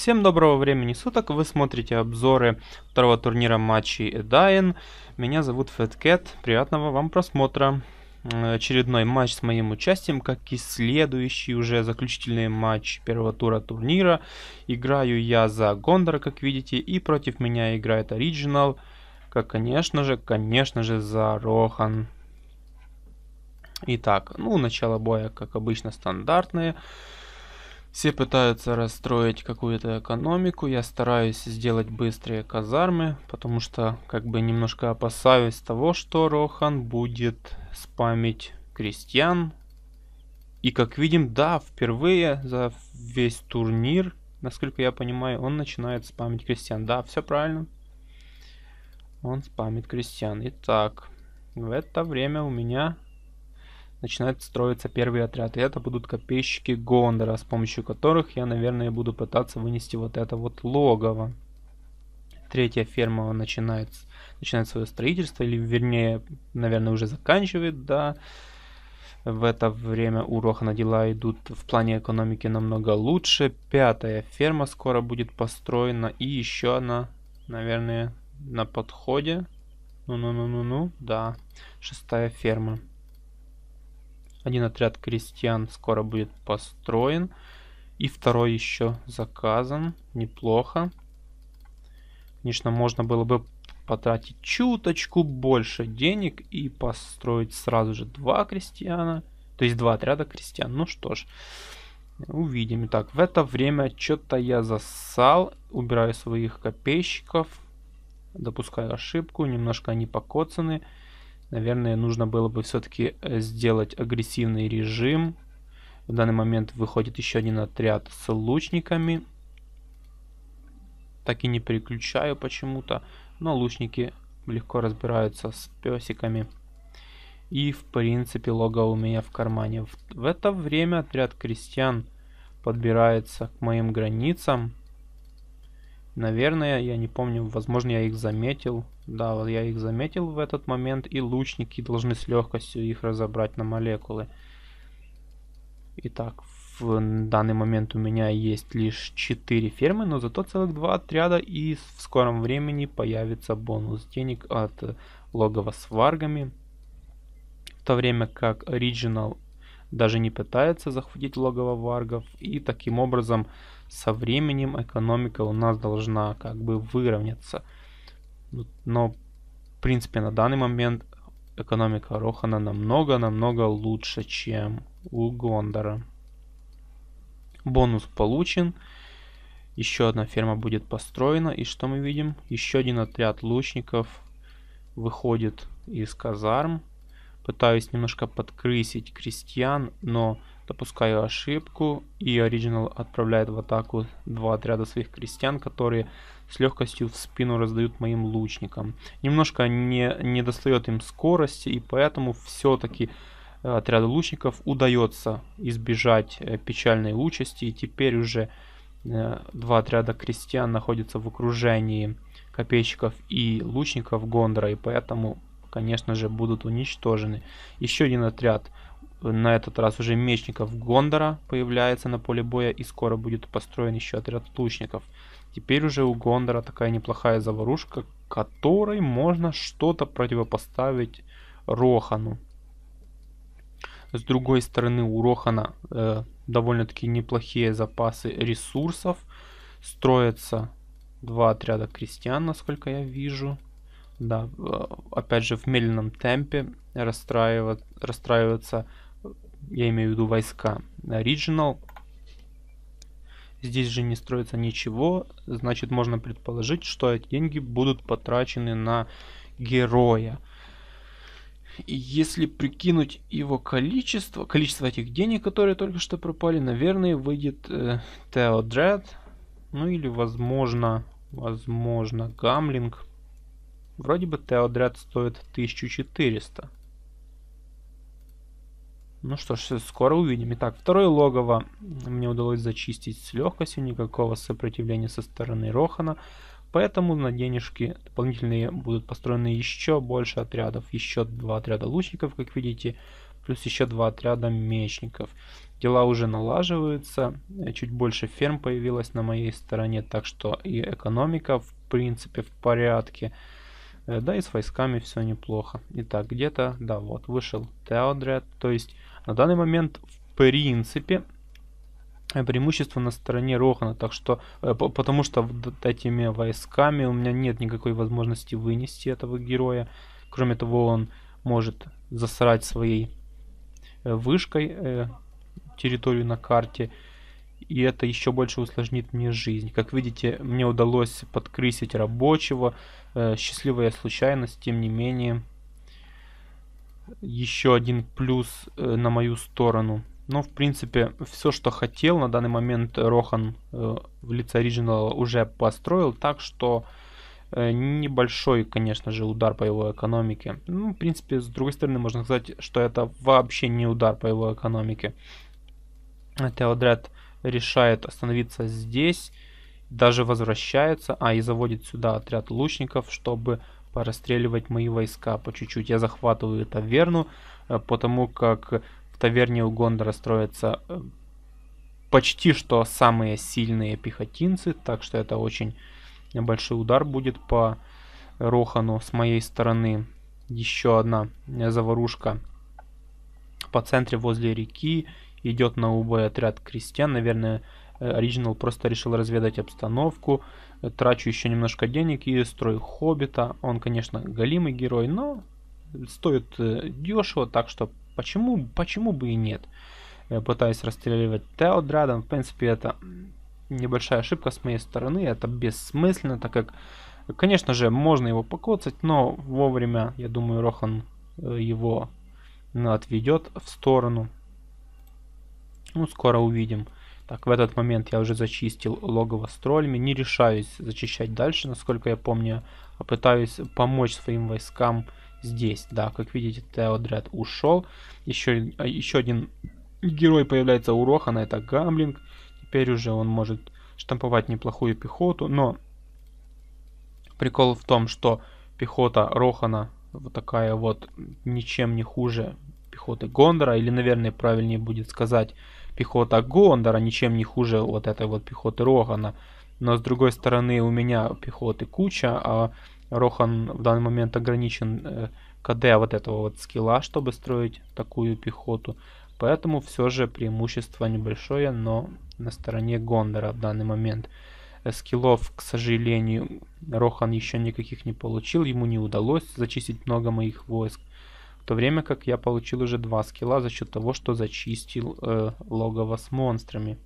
Всем доброго времени суток, вы смотрите обзоры второго турнира матчей Эдайн. Меня зовут Фэткэт, приятного вам просмотра. Очередной матч с моим участием, как и следующий уже заключительный матч первого тура турнира. Играю я за Гондора, как видите, и против меня играет Оригинал, как конечно же, конечно же за Рохан. Итак, ну начало боя как обычно стандартное. Все пытаются расстроить какую-то экономику. Я стараюсь сделать быстрые казармы, потому что как бы немножко опасаюсь того, что Рохан будет спамить крестьян. И как видим, да, впервые за весь турнир, насколько я понимаю, он начинает спамить крестьян. Да, все правильно. Он спамит крестьян. Итак, в это время у меня начинают строиться первые отряды. Это будут копейщики Гондора, с помощью которых я, наверное, буду пытаться вынести вот это вот логово. Третья ферма начинает, начинает свое строительство, или вернее, наверное, уже заканчивает, да. В это время у Рохана дела идут в плане экономики намного лучше. Пятая ферма скоро будет построена. И еще она, наверное, на подходе. Ну-ну-ну-ну-ну, да. Шестая ферма. Один отряд крестьян скоро будет построен. И второй еще заказан. Неплохо. Конечно, можно было бы потратить чуточку больше денег и построить сразу же два крестьяна. То есть два отряда крестьян. Ну что ж, увидим. Итак, в это время что-то я засал. Убираю своих копейщиков. Допускаю ошибку. Немножко они покоцаны. Наверное, нужно было бы все-таки э, сделать агрессивный режим. В данный момент выходит еще один отряд с лучниками. Так и не переключаю почему-то. Но лучники легко разбираются с песиками. И в принципе лого у меня в кармане. В это время отряд крестьян подбирается к моим границам. Наверное, я не помню, возможно я их заметил. Да, вот я их заметил в этот момент, и лучники должны с легкостью их разобрать на молекулы. Итак, в данный момент у меня есть лишь 4 фермы, но зато целых 2 отряда, и в скором времени появится бонус денег от логова с варгами. В то время как Original даже не пытается захватить логово варгов, и таким образом со временем экономика у нас должна как бы выровняться – но в принципе на данный момент экономика Рохана намного-намного лучше, чем у Гондора. Бонус получен. Еще одна ферма будет построена. И что мы видим? Еще один отряд лучников выходит из казарм. Пытаюсь немножко подкрысить крестьян, но допускаю ошибку, и оригинал отправляет в атаку два отряда своих крестьян, которые с легкостью в спину раздают моим лучникам. Немножко не, не достает им скорости, и поэтому все-таки э, отряду лучников удается избежать э, печальной участи, и теперь уже э, два отряда крестьян находятся в окружении копейщиков и лучников Гондора, и поэтому, конечно же, будут уничтожены. Еще один отряд на этот раз уже мечников Гондора появляется на поле боя и скоро будет построен еще отряд лучников. Теперь уже у Гондора такая неплохая заварушка, которой можно что-то противопоставить Рохану. С другой стороны, у Рохана э, довольно-таки неплохие запасы ресурсов. Строятся два отряда крестьян, насколько я вижу. Да, э, опять же в медленном темпе расстраиваться, расстраиваться я имею в виду войска. Original. Здесь же не строится ничего, значит можно предположить, что эти деньги будут потрачены на героя. И если прикинуть его количество, количество этих денег, которые только что пропали, наверное, выйдет э, Тео ну или возможно, возможно Гамлинг. Вроде бы Тео стоит 1400. Ну что ж, скоро увидим. Итак, второе логово мне удалось зачистить с легкостью, никакого сопротивления со стороны Рохана. Поэтому на денежки дополнительные будут построены еще больше отрядов. Еще два отряда лучников, как видите, плюс еще два отряда мечников. Дела уже налаживаются, чуть больше ферм появилось на моей стороне, так что и экономика в принципе в порядке. Э, да и с войсками все неплохо. Итак, где-то, да вот, вышел Теодред, то есть на данный момент, в принципе, преимущество на стороне Рохана, так что, э, потому что этими войсками у меня нет никакой возможности вынести этого героя. Кроме того, он может засрать своей э, вышкой э, территорию на карте, и это еще больше усложнит мне жизнь. Как видите, мне удалось подкрысить рабочего, счастливая случайность, тем не менее еще один плюс э, на мою сторону. Но, ну, в принципе, все, что хотел на данный момент Рохан э, в лице Оригинала уже построил, так что э, небольшой, конечно же, удар по его экономике. Ну, в принципе, с другой стороны, можно сказать, что это вообще не удар по его экономике. Теодред решает остановиться здесь, даже возвращается, а и заводит сюда отряд лучников, чтобы порастреливать мои войска по чуть-чуть. Я захватываю таверну, э, потому как в таверне у Гондора строятся э, почти что самые сильные пехотинцы, так что это очень большой удар будет по Рохану с моей стороны. Еще одна э, заварушка по центре возле реки. Идет на убой отряд крестьян. Наверное, Оригинал просто решил разведать обстановку. Трачу еще немножко денег и строю Хоббита. Он, конечно, голимый герой, но стоит э, дешево, так что почему, почему бы и нет. Э, пытаюсь расстреливать Теодрадом. В принципе, это небольшая ошибка с моей стороны. Это бессмысленно, так как, конечно же, можно его покоцать, но вовремя, я думаю, Рохан э, его ну, отведет в сторону. Ну, скоро увидим. Так, в этот момент я уже зачистил логово строльми. Не решаюсь зачищать дальше, насколько я помню. А пытаюсь помочь своим войскам здесь. Да, как видите, Теодред ушел. Еще, а, еще один герой появляется у Рохана, это Гамлинг. Теперь уже он может штамповать неплохую пехоту, но прикол в том, что пехота Рохана вот такая вот ничем не хуже пехоты Гондора, или, наверное, правильнее будет сказать пехота Гондора ничем не хуже вот этой вот пехоты Рогана. Но с другой стороны у меня пехоты куча, а Рохан в данный момент ограничен э, КД вот этого вот скилла, чтобы строить такую пехоту. Поэтому все же преимущество небольшое, но на стороне Гондора в данный момент. Э, скиллов, к сожалению, Рохан еще никаких не получил, ему не удалось зачистить много моих войск то время как я получил уже два скилла за счет того, что зачистил э, логово с монстрами.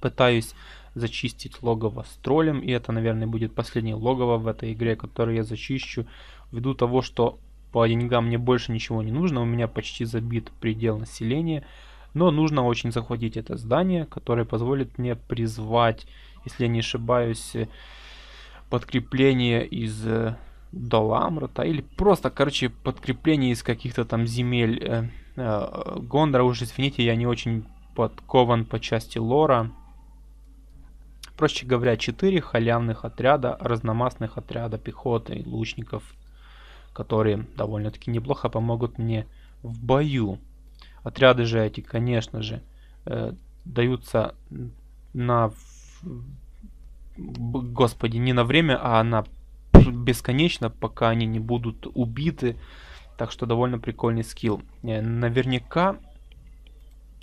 Пытаюсь зачистить логово с троллем, и это, наверное, будет последнее логово в этой игре, которое я зачищу, ввиду того, что по деньгам мне больше ничего не нужно, у меня почти забит предел населения, но нужно очень захватить это здание, которое позволит мне призвать, если я не ошибаюсь, э, подкрепление из э, до Ламрата, или просто, короче, подкрепление из каких-то там земель э, э, Гондора, уж извините, я не очень подкован по части лора. Проще говоря, 4 халявных отряда, разномастных отряда пехоты лучников, которые довольно-таки неплохо помогут мне в бою. Отряды же эти, конечно же, э, даются на... Господи, не на время, а на может бесконечно, пока они не будут убиты. Так что довольно прикольный скилл. Э, наверняка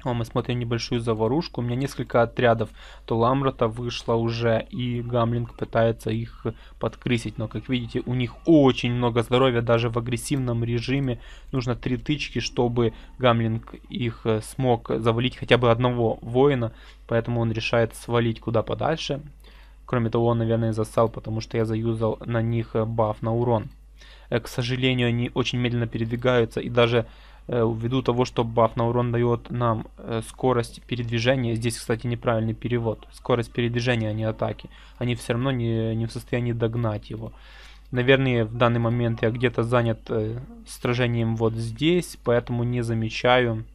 о, мы смотрим небольшую заварушку. У меня несколько отрядов. То Ламрота вышла уже, и Гамлинг пытается их подкрысить. Но, как видите, у них очень много здоровья. Даже в агрессивном режиме нужно три тычки, чтобы Гамлинг их э, смог завалить хотя бы одного воина. Поэтому он решает свалить куда подальше. Кроме того, он, наверное, засал, потому что я заюзал на них э, баф на урон. Э, к сожалению, они очень медленно передвигаются, и даже э, ввиду того, что баф на урон дает нам скорость передвижения, здесь, кстати, неправильный перевод, скорость передвижения, а не атаки, они все равно не, не в состоянии догнать его. Наверное, в данный момент я где-то занят э, сражением вот здесь, поэтому не замечаю,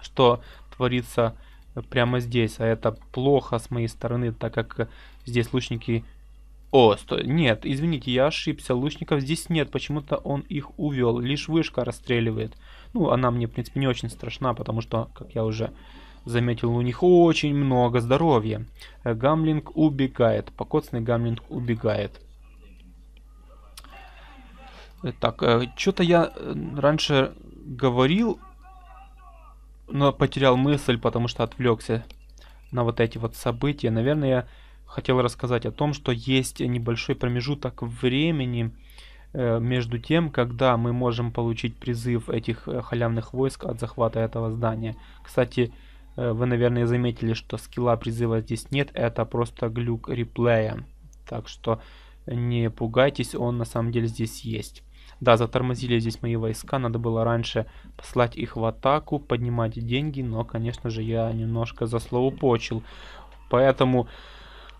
что творится прямо здесь. А это плохо с моей стороны, так как здесь лучники... О, сто... нет, извините, я ошибся. Лучников здесь нет, почему-то он их увел. Лишь вышка расстреливает. Ну, она мне, в принципе, не очень страшна, потому что, как я уже заметил, у них очень много здоровья. Э, гамлинг убегает. Покоцный гамлинг убегает. Э, так, э, что-то я раньше говорил но потерял мысль, потому что отвлекся на вот эти вот события. Наверное, я хотел рассказать о том, что есть небольшой промежуток времени э, между тем, когда мы можем получить призыв этих э, халявных войск от захвата этого здания. Кстати, э, вы, наверное, заметили, что скилла призыва здесь нет, это просто глюк реплея. Так что не пугайтесь, он на самом деле здесь есть. Да, затормозили здесь мои войска, надо было раньше послать их в атаку, поднимать деньги, но, конечно же, я немножко заслоупочил. Поэтому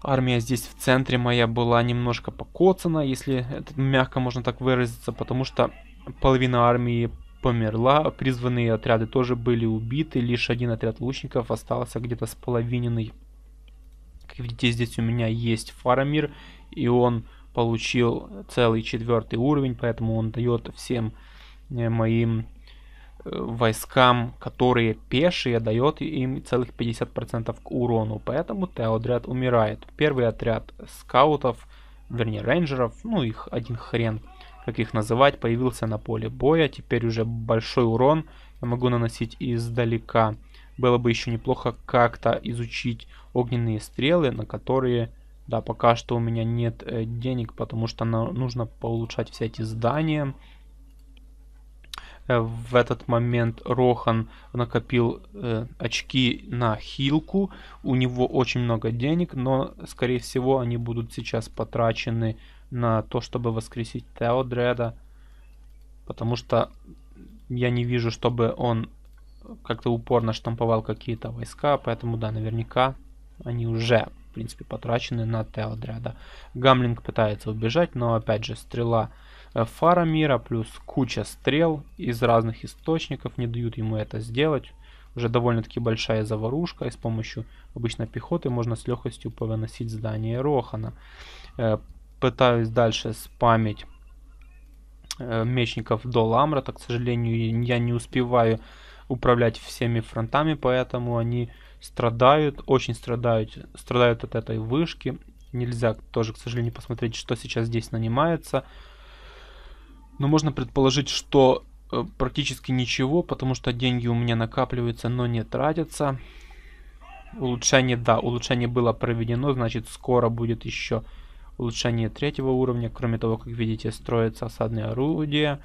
армия здесь в центре моя была немножко покоцана, если это мягко можно так выразиться, потому что половина армии померла, призванные отряды тоже были убиты, лишь один отряд лучников остался где-то с половиной. Как видите, здесь у меня есть Фарамир, и он получил целый четвертый уровень, поэтому он дает всем э, моим э, войскам, которые пешие, дает им целых 50% к урону, поэтому Теодред умирает. Первый отряд скаутов, вернее рейнджеров, ну их один хрен, как их называть, появился на поле боя, теперь уже большой урон я могу наносить издалека. Было бы еще неплохо как-то изучить огненные стрелы, на которые да, пока что у меня нет э, денег, потому что на, нужно улучшать все эти здания. Э, в этот момент Рохан накопил э, очки на хилку. У него очень много денег, но, скорее всего, они будут сейчас потрачены на то, чтобы воскресить Теодреда. Потому что я не вижу, чтобы он как-то упорно штамповал какие-то войска. Поэтому, да, наверняка они уже принципе, потрачены на Т-отряда. Гамлинг пытается убежать, но, опять же, стрела э, фара мира плюс куча стрел из разных источников не дают ему это сделать. Уже довольно-таки большая заварушка, и с помощью обычной пехоты можно с легкостью повыносить здание Рохана. Э, пытаюсь дальше спамить э, мечников до Ламра, так, к сожалению, я не успеваю управлять всеми фронтами, поэтому они страдают, очень страдают, страдают от этой вышки. Нельзя тоже, к сожалению, посмотреть, что сейчас здесь нанимается. Но можно предположить, что э, практически ничего, потому что деньги у меня накапливаются, но не тратятся. Улучшение, да, улучшение было проведено, значит скоро будет еще улучшение третьего уровня. Кроме того, как видите, строятся осадные орудия,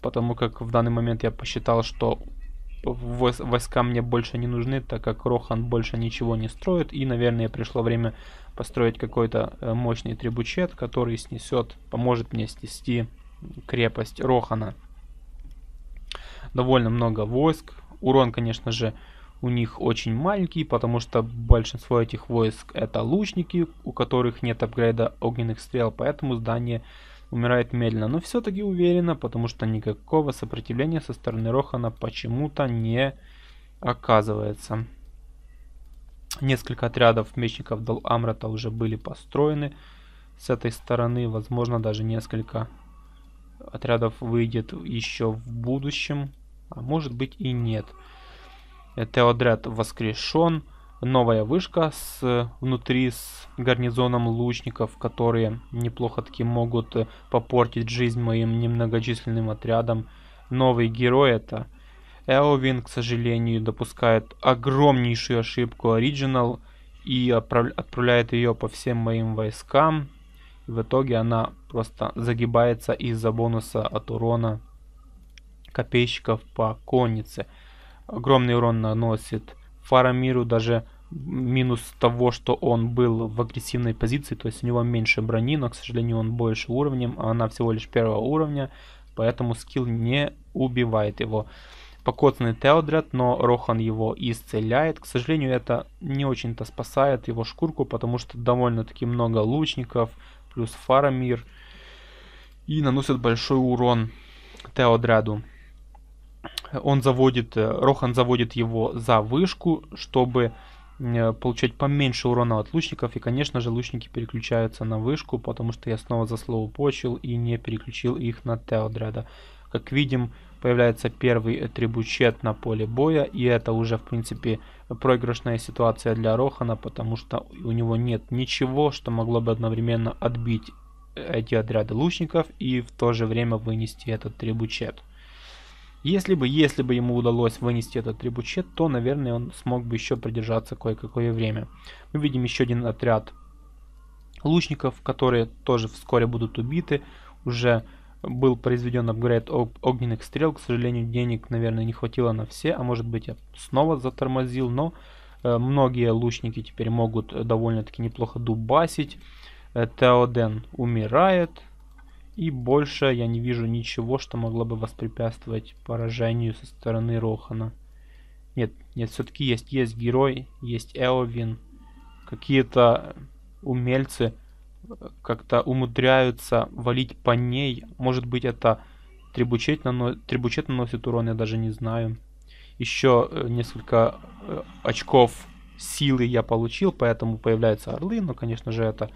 потому как в данный момент я посчитал, что войска мне больше не нужны, так как Рохан больше ничего не строит. И, наверное, пришло время построить какой-то э, мощный трибучет, который снесет, поможет мне снести крепость Рохана. Довольно много войск. Урон, конечно же, у них очень маленький, потому что большинство этих войск это лучники, у которых нет апгрейда огненных стрел, поэтому здание умирает медленно, но все-таки уверенно, потому что никакого сопротивления со стороны Рохана почему-то не оказывается. Несколько отрядов мечников Дал Амрата уже были построены с этой стороны, возможно даже несколько отрядов выйдет еще в будущем, а может быть и нет. Теодред воскрешен, новая вышка с, внутри с гарнизоном лучников, которые неплохо таки могут э, попортить жизнь моим немногочисленным отрядам. Новый герой это. Эовин, к сожалению, допускает огромнейшую ошибку Оригинал и отправляет ее по всем моим войскам. В итоге она просто загибается из-за бонуса от урона копейщиков по коннице. Огромный урон наносит Фарамиру даже минус того, что он был в агрессивной позиции, то есть у него меньше брони, но, к сожалению, он больше уровнем, а она всего лишь первого уровня, поэтому скилл не убивает его. Покоцанный Теодред, но Рохан его исцеляет. К сожалению, это не очень-то спасает его шкурку, потому что довольно-таки много лучников, плюс Фарамир, и наносит большой урон Теодреду он заводит, э, Рохан заводит его за вышку, чтобы Э, получать поменьше урона от лучников. И, конечно же, лучники переключаются на вышку, потому что я снова за слово заслоупочил и не переключил их на Теодреда. Как видим, появляется первый атрибучет на поле боя, и это уже, в принципе, проигрышная ситуация для Рохана, потому что у него нет ничего, что могло бы одновременно отбить эти отряды лучников и в то же время вынести этот трибучет. Если бы, если бы ему удалось вынести этот трибучет, то, наверное, он смог бы еще продержаться кое-какое время. Мы видим еще один отряд лучников, которые тоже вскоре будут убиты. Уже был произведен апгрейд огненных стрел. К сожалению, денег, наверное, не хватило на все, а может быть я снова затормозил, но э, многие лучники теперь могут довольно-таки неплохо дубасить. Э, Теоден умирает, и больше я не вижу ничего, что могло бы воспрепятствовать поражению со стороны Рохана. Нет, нет, все-таки есть, есть герой, есть Эовин. Какие-то умельцы э, как-то умудряются валить по ней. Может быть это трибучет, нано... трибучет наносит урон, я даже не знаю. Еще э, несколько э, очков силы я получил, поэтому появляются орлы, но, конечно же, это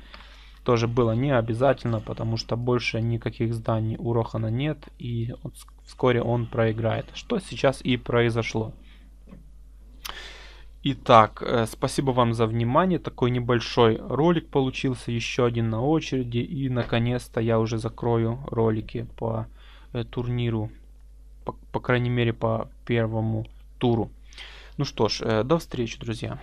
тоже было не обязательно, потому что больше никаких зданий у Рохана нет, и вскоре он проиграет, что сейчас и произошло. Итак, э, спасибо вам за внимание, такой небольшой ролик получился, еще один на очереди, и наконец-то я уже закрою ролики по э, турниру, по, по крайней мере по первому туру. Ну что ж, э, до встречи, друзья.